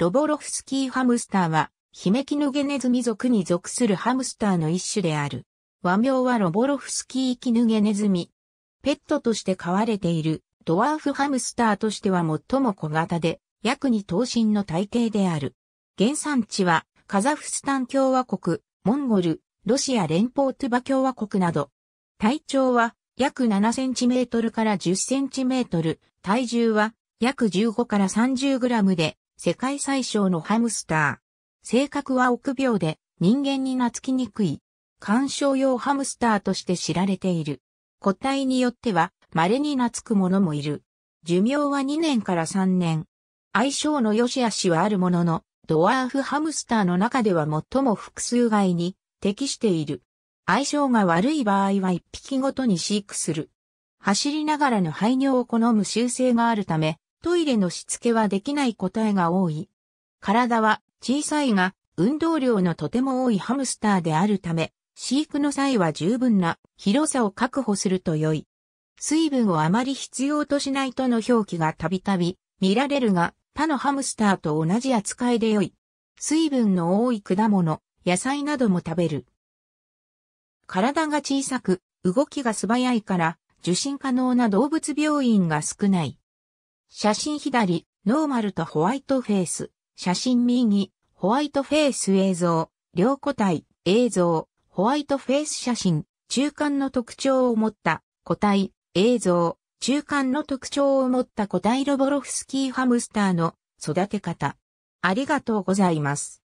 ロボロフスキーハムスターは、ヒメキヌゲネズミ族に属するハムスターの一種である。和名はロボロフスキーキヌゲネズミ。ペットとして飼われているドワーフハムスターとしては最も小型で、約に頭身の体型である。原産地はカザフスタン共和国、モンゴル、ロシア連邦トゥバ共和国など。体長は約7センチメートルから10センチメートル、体重は約15から30グラムで、世界最小のハムスター。性格は臆病で人間に懐きにくい。観賞用ハムスターとして知られている。個体によっては稀に懐くものもいる。寿命は2年から3年。相性の良し悪しはあるものの、ドワーフハムスターの中では最も複数害に適している。相性が悪い場合は1匹ごとに飼育する。走りながらの排尿を好む習性があるため、トイレのしつけはできない答えが多い。体は小さいが、運動量のとても多いハムスターであるため、飼育の際は十分な広さを確保すると良い。水分をあまり必要としないとの表記がたびたび見られるが、他のハムスターと同じ扱いで良い。水分の多い果物、野菜なども食べる。体が小さく、動きが素早いから、受診可能な動物病院が少ない。写真左、ノーマルとホワイトフェイス。写真右、ホワイトフェイス映像、両個体、映像、ホワイトフェイス写真、中間の特徴を持った個体、映像、中間の特徴を持った個体ロボロフスキーハムスターの育て方。ありがとうございます。